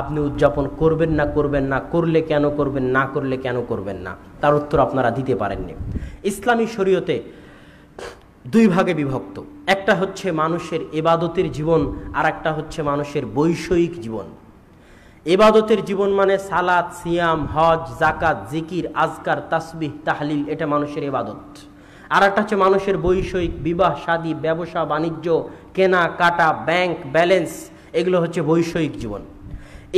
আপনি উদযাপন করবেন না করবেন না করলে কেন করবেন না করলে কেন করবেন না তার উত্তর আপনারা দিতে পারেননি ইসলামী শরীয়তে দুই ভাগে বিভক্ত একটা হচ্ছে মানুষের এবাদতের জীবন আর একটা হচ্ছে মানুষের বৈষয়িক জীবন এবাদতের জীবন মানে সালাদ সিয়াম হজ জাকাত জিকির আজকার তাসবিহ তাহলিল এটা মানুষের এবাদত আর একটা হচ্ছে মানুষের বৈষয়িক বিবাহ শাদী ব্যবসা বাণিজ্য কেনা কাটা ব্যাংক ব্যালেন্স এগুলো হচ্ছে বৈষয়িক জীবন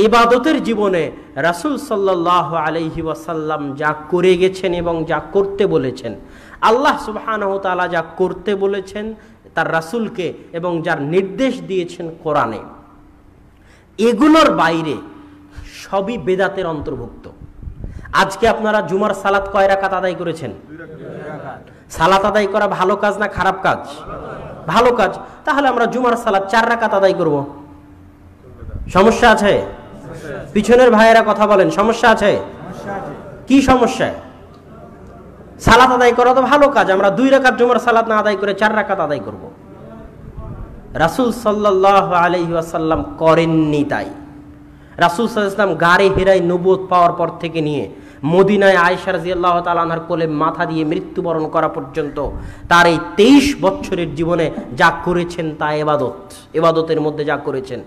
ইবাদতের জীবনে রাসুল সাল্লাহ আলহি ওয়াসাল্লাম যা করে গেছেন এবং যা করতে বলেছেন আল্লাহ সুবাহানহতালা যা করতে বলেছেন তার রাসুলকে এবং যার নির্দেশ দিয়েছেন কোরআনে এগুলোর বাইরে সবই বেদাতের অন্তর্ভুক্ত আজকে আপনারা জুমার সালাত কয় রাকাত আদায় করেছেন সালাত আদায় করা ভালো কাজ না খারাপ কাজ ভালো কাজ তাহলে আমরা জুমার সালাত চার রাখাত আদায় করব সমস্যা আছে পিছনের ভাইয়েরা কথা বলেন সমস্যা আছে কি সমস্যা সালাত আদায় করা তো ভালো কাজ আমরা দুই রেখার জুমার সালাত না আদায় করে চার রেখাত আদায় করব রাসুল সাল্লাহ আলহিহাসাল্লাম করেননি তাই রাসুল সাল্লাম গাড়ে হেরাই নবুত পাওয়ার পর থেকে নিয়ে মদিনায় আয়সার জিয়াল্লাহ তালাহার কোলে মাথা দিয়ে মৃত্যুবরণ করা পর্যন্ত তার এই তেইশ বছরের জীবনে যা করেছেন তা এবাদত এবাদতের মধ্যে যা করেছেন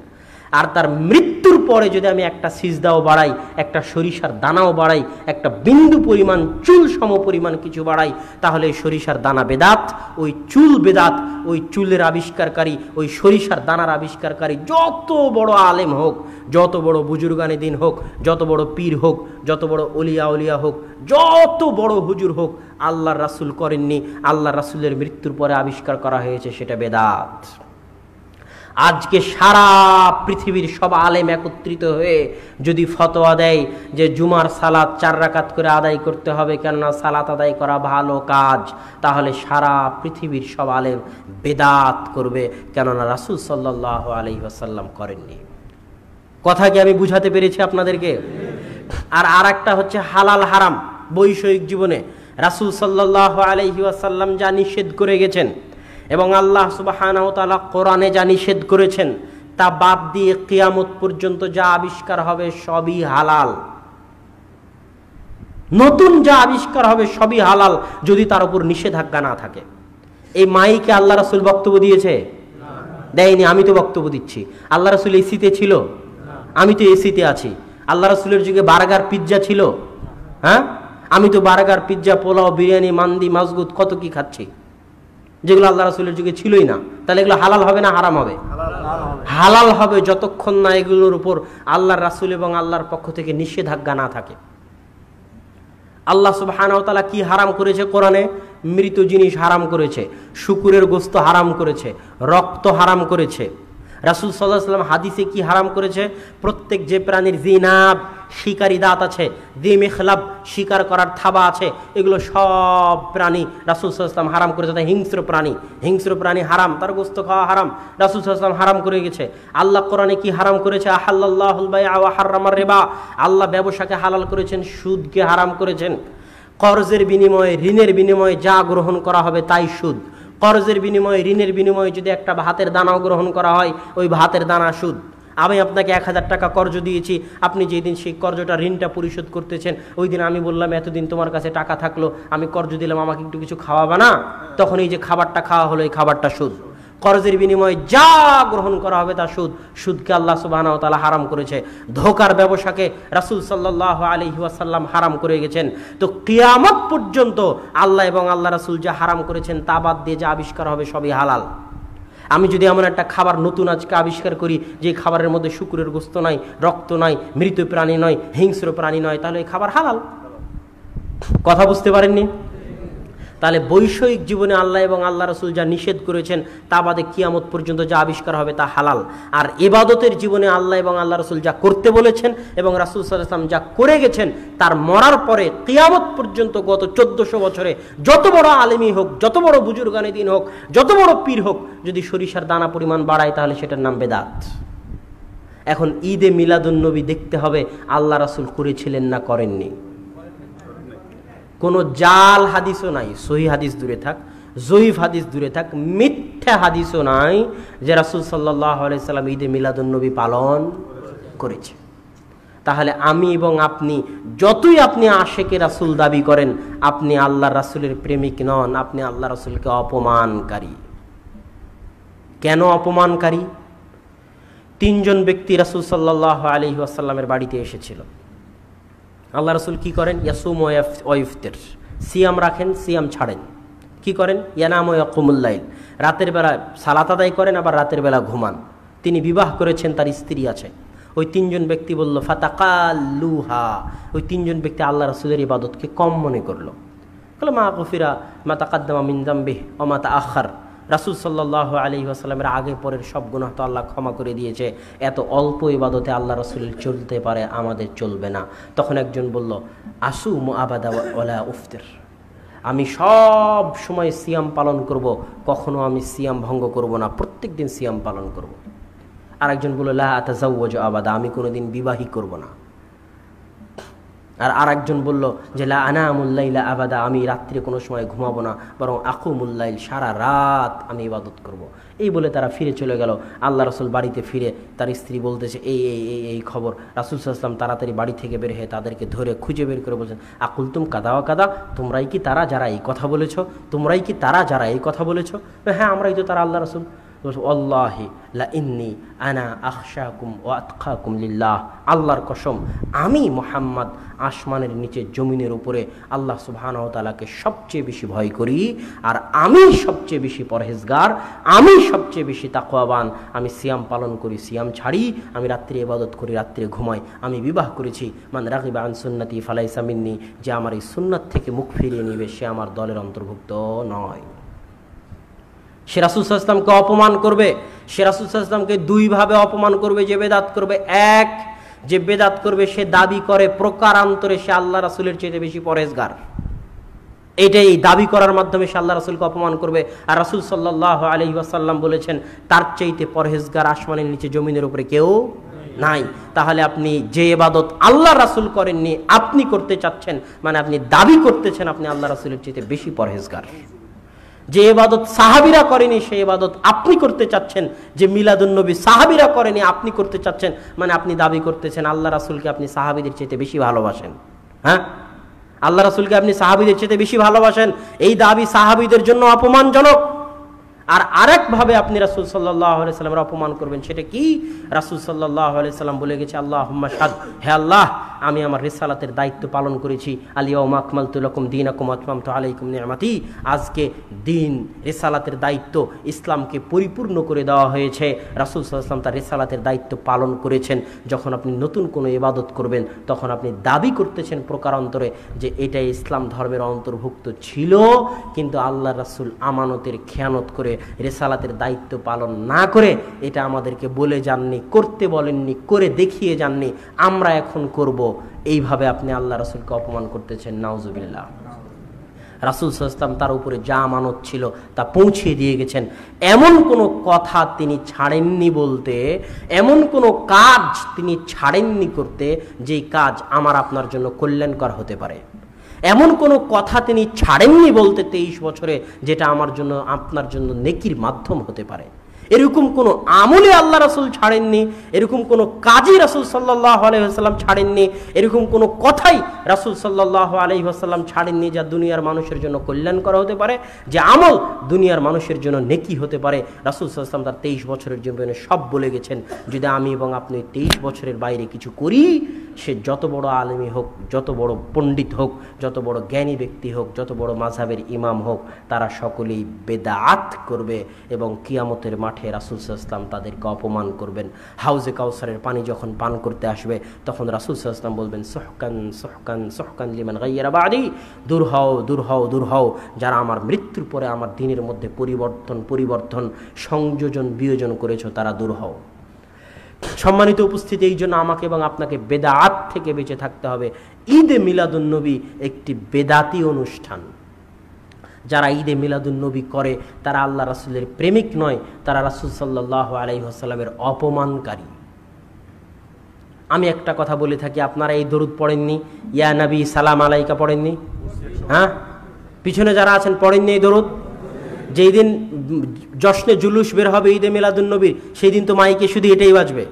আর তার মৃত্যুর পরে যদি আমি একটা সিজদাও বাড়াই একটা সরিষার দানাও বাড়াই একটা বিন্দু পরিমাণ চুল সম পরিমাণ কিছু বাড়াই তাহলে সরিষার দানা বেদাত ওই চুল বেদাত ওই চুলের আবিষ্কারকারী ওই সরিষার দানার আবিষ্কারকারী যত বড় আলেম হোক যত বড় বুজুর্গানি দিন হোক যত বড় পীর হোক যত বড় অলিয়া অলিয়া হোক যত বড় হুজুর হোক আল্লাহ রাসুল করেননি আল্লাহ রাসুলের মৃত্যুর পরে আবিষ্কার করা হয়েছে সেটা বেদাত আজকে সারা পৃথিবীর সব আলেম একত্রিত হয়ে যদি ফতোয়া দেয় যে জুমার সালাদ চার রাকাত করে আদায় করতে হবে কেননা সালাত আদায় করা ভালো কাজ তাহলে সারা পৃথিবীর সব আলেম বেদাত করবে কেননা রাসুল সাল্লাহ আলি আসাল্লাম করেননি কথা কি আমি বুঝাতে পেরেছি আপনাদেরকে আর আর একটা হচ্ছে হালাল হারাম বৈষয়িক জীবনে রাসুল সাল্লাহ আলহি আসাল্লাম যা নিষেধ করে গেছেন এবং আল্লাহ সুবাহানাও তালা কোরআনে যা নিষেধ করেছেন তা বাদ দিয়ে কিয়ামত পর্যন্ত যা আবিষ্কার হবে সবই হালাল নতুন যা আবিষ্কার হবে সবই হালাল যদি তার উপর নিষেধাজ্ঞা না থাকে এই মাইকে আল্লাহ রাসুল বক্তব্য দিয়েছে দেয়নি আমি তো বক্তব্য দিচ্ছি আল্লাহ রাসুল এসিতে ছিল আমি তো এসিতে আছি আল্লাহ রাসুলের যুগে বার্গার পিৎজা ছিল হ্যাঁ আমি তো বার্গার পিৎজা পোলাও বিরিয়ানি মান্দি মাসগুদ কত কি খাচ্ছি যেগুলো আল্লাহ রাসুলের যুগে ছিলই না তাহলে এগুলো হালাল হবে না হারাম হবে হালাল হবে যতক্ষণ না এগুলোর উপর আল্লাহর রাসুল এবং আল্লাহর পক্ষ থেকে নিষেধাজ্ঞা না থাকে আল্লাহ সুবাহানতালা কি হারাম করেছে কোরআনে মৃত জিনিস হারাম করেছে শুকুরের গোস্ত হারাম করেছে রক্ত হারাম করেছে রাসুল সাল্লাহ সাল্লাম হাদিসে কি হারাম করেছে প্রত্যেক যে প্রাণীর জিনাব শিকারি দাঁত আছে দিমেখলাব শিকার করার থাবা আছে এগুলো সব প্রাণী রাসুল সাল্লাম হারাম করেছে তাই হিংস্র প্রাণী হিংস্র প্রাণী হারাম তার গোস্ত খাওয়া হারাম রাসুল সাল্লাম হারাম করে গেছে আল্লাহ কোরআনে কি হারাম করেছে আহাল্লাহুলবাই রেবা আল্লাহ ব্যবসাকে হালাল করেছেন সুদকে হারাম করেছেন কর্জের বিনিময়ে ঋণের বিনিময়ে যা গ্রহণ করা হবে তাই সুদ কর্জের বিনিময়ে ঋণের বিনিময়ে যদি একটা ভাতের দানাও গ্রহণ করা হয় ওই ভাতের দানা সুদ আমি আপনাকে এক হাজার টাকা কর্জ দিয়েছি আপনি দিন সেই কর্জটা ঋণটা পরিশোধ করতেছেন ওই দিন আমি বললাম এতদিন তোমার কাছে টাকা থাকলো আমি কর্জ দিলাম আমাকে একটু কিছু খাওয়াবা না তখন এই যে খাবারটা খাওয়া হলো এই খাবারটা সুদ কর্জের বিনিময়ে যা গ্রহণ করা হবে তা সুদ সুদকে আল্লাহ সুবাহ তালা হারাম করেছে ধোকার ব্যবসাকে রাসুল সাল্লাহ ওয়াসাল্লাম হারাম করে গেছেন তো কিয়ামত পর্যন্ত আল্লাহ এবং আল্লাহ রাসুল যা হারাম করেছেন তা বাদ দিয়ে যা আবিষ্কার হবে সবই হালাল আমি যদি এমন একটা খাবার নতুন আজকে আবিষ্কার করি যে খাবারের মধ্যে শুকুরের গোস্ত নাই রক্ত নাই মৃত প্রাণী নয় হিংস্র প্রাণী নয় তাহলে এই খাবার হালাল কথা বুঝতে পারেননি তাহলে বৈষয়িক জীবনে আল্লাহ এবং আল্লাহ রসুল যা নিষেধ করেছেন তা বাদে কিয়ামত পর্যন্ত যা আবিষ্কার হবে তা হালাল আর এবাদতের জীবনে আল্লাহ এবং আল্লাহ রসুল যা করতে বলেছেন এবং রাসুল সাল্লাম যা করে গেছেন তার মরার পরে কিয়ামত পর্যন্ত গত চোদ্দশো বছরে যত বড় আলেমী হোক যত বড় বুজুর্গানি দিন হোক যত বড় পীর হোক যদি সরিষার দানা পরিমাণ বাড়ায় তাহলে সেটার নাম বেদাত এখন ঈদে মিলাদুন্নবী দেখতে হবে আল্লাহ রাসুল করেছিলেন না করেননি কোনো জাল হাদিসও নাই সহি হাদিস দূরে থাক জহিফ হাদিস দূরে থাক মিথ্যা হাদিসও নাই যে রাসুল সাল্লাহ আলাইসাল্লাম ঈদে মিলাদুলনবী পালন করেছে তাহলে আমি এবং আপনি যতই আপনি আশেকে রাসুল দাবি করেন আপনি আল্লাহ রাসুলের প্রেমিক নন আপনি আল্লাহ রাসুলকে অপমানকারী কেন অপমানকারী তিনজন ব্যক্তি রাসুল সাল্লাহ আলি আসাল্লামের বাড়িতে এসেছিল আল্লাহ রসুল কি করেন ইয়াসুম ওয়ফতের সিয়াম রাখেন সিয়াম ছাড়েন কি করেন ইয়ানাম ওয়াকুমুল্লাইল রাতের বেলা সালাত আদায় করেন আবার রাতের বেলা ঘুমান তিনি বিবাহ করেছেন তার স্ত্রী আছে ওই তিনজন ব্যক্তি বলল ফাতাকালুহা ওই তিনজন ব্যক্তি আল্লাহ রসুলের ইবাদতকে কম মনে করলো বললো মা কফিরা মা কাদ্দামা মিন্দাম্বিহ ও মা তা আখার রাসুল সাল্লাহ আলী আসালামের আগে পরের সব গুণাহ তো আল্লাহ ক্ষমা করে দিয়েছে এত অল্প ইবাদতে আল্লাহ রসুল চলতে পারে আমাদের চলবে না তখন একজন বলল আসু মো আবাদা ওলা উফতের আমি সব সময় সিয়াম পালন করব কখনো আমি সিয়াম ভঙ্গ করব না প্রত্যেক দিন সিয়াম পালন করব আর একজন বলল লা আতাজাউজ আবাদা আমি কোনো দিন বিবাহী করব না আর আর একজন বলল যে লা আনা মুল্লাইলা আবাদা আমি রাত্রে কোনো সময় ঘুমাবো না বরং আকু মুল্লাইল সারা রাত আমি ইবাদত করব। এই বলে তারা ফিরে চলে গেল আল্লাহ রসুল বাড়িতে ফিরে তার স্ত্রী বলতেছে এই এই এই এই খবর রাসুল সাল্লাম তাড়াতাড়ি বাড়ি থেকে বের হয়ে তাদেরকে ধরে খুঁজে বের করে বলছেন আকুল তুম ও কাদা তোমরাই কি তারা যারা এই কথা বলেছ তোমরাই কি তারা যারা এই কথা বলেছ হ্যাঁ আমরাই তো তারা আল্লাহ রসুল আল্লাহি ইন্নি আনা আখশাকুম ও আতখাকুম লিল্লাহ আল্লাহর কসম আমি মোহাম্মদ আসমানের নিচে জমিনের উপরে আল্লাহ সুবাহানতালাকে সবচেয়ে বেশি ভয় করি আর আমি সবচেয়ে বেশি পরহেজগার আমি সবচেয়ে বেশি তাকোয়াবান আমি সিয়াম পালন করি সিয়াম ছাড়ি আমি রাত্রে ইবাদত করি রাত্রে ঘুমাই আমি বিবাহ করেছি মানে রাকিবা আন সুন্নতি ফালাইসামিন্নি যে আমার এই সুন্নাত থেকে মুখ ফিরিয়ে নিবে সে আমার দলের অন্তর্ভুক্ত নয় সে রাসুলসাল্লামকে অপমান করবে সে রাসুলসাল্লামকে দুইভাবে অপমান করবে যে বেদাত করবে এক যে বেদাত করবে সে দাবি করে প্রকারান্তরে সে আল্লাহ রাসুলের চেয়ে বেশি পরেজগার এটাই দাবি করার মাধ্যমে সে আল্লাহ রাসুলকে অপমান করবে আর রাসুল সাল্লাহ আলি ওয়াসাল্লাম বলেছেন তার চাইতে পরহেজগার আসমানের নিচে জমিনের উপরে কেউ নাই তাহলে আপনি যে এবাদত আল্লাহ রাসুল করেননি আপনি করতে চাচ্ছেন মানে আপনি দাবি করতেছেন আপনি আল্লাহ রাসুলের চাইতে বেশি পরহেজগার যে এবাদত সাহাবিরা করেনি সেই এবাদত আপনি করতে চাচ্ছেন যে মিলাদুলনবী সাহাবিরা করেনি আপনি করতে চাচ্ছেন মানে আপনি দাবি করতেছেন আল্লাহ রাসুলকে আপনি সাহাবিদের চেয়ে বেশি ভালোবাসেন হ্যাঁ আল্লাহ রাসুলকে আপনি সাহাবিদের চেয়ে বেশি ভালোবাসেন এই দাবি সাহাবিদের জন্য অপমানজনক আর আরেকভাবে আপনি রাসুল সাল্লাহ সাল্লামের অপমান করবেন সেটা কি রাসুল সাল্লাহ সাল্লাম বলে গেছে আল্লাহ সাদ হে আল্লাহ আমি আমার রিসালাতের দায়িত্ব পালন করেছি আলিয়াউম আকমাল তুলকুম দিন আকুম আতমাম তো আলাইকুম নিয়ামাতি আজকে দিন রিসালাতের দায়িত্ব ইসলামকে পরিপূর্ণ করে দেওয়া হয়েছে রাসুল সাল্লাম তার রিসালাতের দায়িত্ব পালন করেছেন যখন আপনি নতুন কোনো ইবাদত করবেন তখন আপনি দাবি করতেছেন প্রকারান্তরে যে এটা ইসলাম ধর্মের অন্তর্ভুক্ত ছিল কিন্তু আল্লাহ রাসুল আমানতের খেয়ানত করে রেসালাতের দায়িত্ব পালন না করে এটা আমাদেরকে বলে যাননি করতে বলেননি করে দেখিয়ে যাননি আমরা এখন করব এইভাবে আপনি আল্লাহ রসুলকে অপমান করতেছেন নাউজুবিল্লাহ রাসুল সাল্লাম তার উপরে যা মানত ছিল তা পৌঁছে দিয়ে গেছেন এমন কোনো কথা তিনি ছাড়েননি বলতে এমন কোনো কাজ তিনি ছাড়েননি করতে যেই কাজ আমার আপনার জন্য কল্যাণকর হতে পারে এমন কোনো কথা তিনি ছাড়েননি বলতে তেইশ বছরে যেটা আমার জন্য আপনার জন্য নেকির মাধ্যম হতে পারে এরকম কোনো আমলে আল্লাহ রাসুল ছাড়েননি এরকম কোনো কাজই রাসুল সাল্লাহ আলহিহাস্লাম ছাড়েননি এরকম কোনো কথাই রাসুল সাল্লাহ আলহিহাস্লাম ছাড়েননি যা দুনিয়ার মানুষের জন্য কল্যাণ করা হতে পারে যে আমল দুনিয়ার মানুষের জন্য নেকি হতে পারে রাসুল সাল্লাম তার তেইশ বছরের জীবনে সব বলে গেছেন যদি আমি এবং আপনি তেইশ বছরের বাইরে কিছু করি সে যত বড় আলেমী হোক যত বড় পণ্ডিত হোক যত বড় জ্ঞানী ব্যক্তি হোক যত বড় মাঝাবের ইমাম হোক তারা সকলেই বেদাত করবে এবং কিয়ামতের মাঠে রাসুল ইসলাম তাদেরকে অপমান করবেন হাউজে কাউসারের পানি যখন পান করতে আসবে তখন রাসুল ইসলাম বলবেন সহকান সহকান সহকান লিমান গাইয়ারাবাদি দূর হও দূর হও দূর হও যারা আমার মৃত্যুর পরে আমার দিনের মধ্যে পরিবর্তন পরিবর্তন সংযোজন বিয়োজন করেছ তারা দূর হও সম্মানিত উপস্থিতি এই জন্য আমাকে এবং আপনাকে বেদাত থেকে বেঁচে থাকতে হবে ঈদে মিলাদুন্নবী একটি বেদাতি অনুষ্ঠান যারা ঈদে মিলাদুন্নবী করে তারা আল্লাহ রাসুলের প্রেমিক নয় তারা রাসুল সাল্লাহ আলাইসাল্লামের অপমানকারী আমি একটা কথা বলে থাকি আপনারা এই দরুদ পড়েননি ইয়া নবী সালাম আলাইকা পড়েননি হ্যাঁ পিছনে যারা আছেন পড়েননি এই দরুদ যেই দিন জশ্নে জুলুস বের হবে ঈদে মিলাদুন্নবীর সেই দিন তো মাইকে শুধু এটাই বাজবে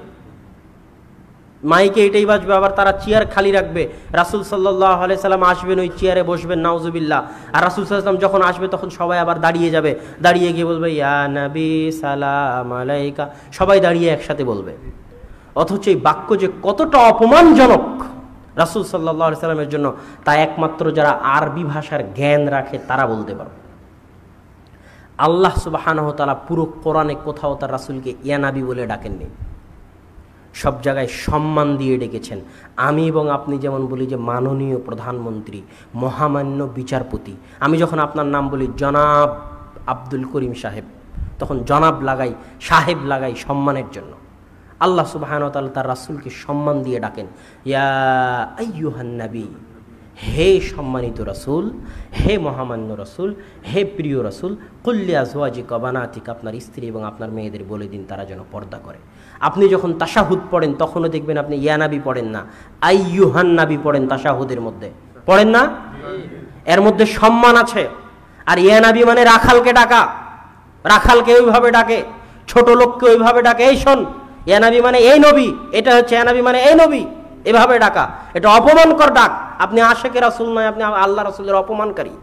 মাইকে এটাই বাজবে আবার তারা চেয়ার খালি রাখবে রাসুল সাল্লাহ আলি সাল্লাম আসবেন ওই চেয়ারে বসবেন নাউজুবিল্লা আর রাসুল সাল্লাম যখন আসবে তখন সবাই আবার দাঁড়িয়ে যাবে দাঁড়িয়ে গিয়ে বলবে ইয়া নাবি সালাম আলাইকা সবাই দাঁড়িয়ে একসাথে বলবে অথচ এই বাক্য যে কতটা অপমানজনক রাসুল সাল্লাহ সাল্লামের জন্য তা একমাত্র যারা আরবি ভাষার জ্ঞান রাখে তারা বলতে পারবে আল্লাহ সুবাহানহতালা পুরো কোরআনে কোথাও তার রাসুলকে ইয়ানাবি বলে ডাকেননি সব জায়গায় সম্মান দিয়ে ডেকেছেন আমি এবং আপনি যেমন বলি যে মাননীয় প্রধানমন্ত্রী মহামান্য বিচারপতি আমি যখন আপনার নাম বলি জনাব আব্দুল করিম সাহেব তখন জনাব লাগাই সাহেব লাগাই সম্মানের জন্য আল্লাহ সুবাহানতাল তার রাসুলকে সম্মান দিয়ে ডাকেন ইয়াহান্নাবী হে সম্মানিত রসুল হে মহামান্য রসুল হে প্রিয় রসুল কবানা কবানাতিক আপনার স্ত্রী এবং আপনার মেয়েদের বলে দিন তারা যেন পর্দা করে আপনি যখন তাসাহুদ পড়েন তখনও দেখবেন আপনি ইয়ানাবি পড়েন না আই নাবি পড়েন তাসাহুদের মধ্যে পড়েন না এর মধ্যে সম্মান আছে আর ইয়ানাবি মানে রাখালকে ডাকা রাখালকে ওইভাবে ডাকে ছোট লোককে ওইভাবে ডাকে এই শোন ইয়ানাবি মানে এই নবী এটা হচ্ছে ইয়ানাবি মানে এই নবী এভাবে ডাকা এটা অপমানকর ডাক আপনি আশেকে রাসুল নয় আপনি আল্লাহ রাসুলের অপমানকারী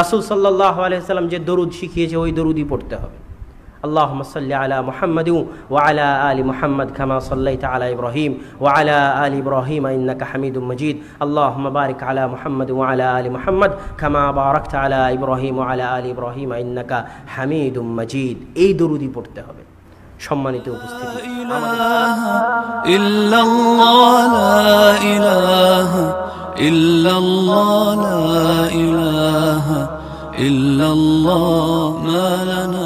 রাসুল সাল্লাহ সাল্লাম যে দরুদ শিখিয়েছে ওই দরুদই পড়তে হবে اللهم صل على محمد وعلى آل محمد كما صليت على إبراهيم وعلى آل إبراهيم إنك حميد مجيد اللهم بارك على محمد وعلى آل محمد كما باركت على إبراهيم وعلى آل إبراهيم إنك حميد مجيد إلا الله لا إله সম্মানিত উপস্থিতি لا إله إلا الله ما لنا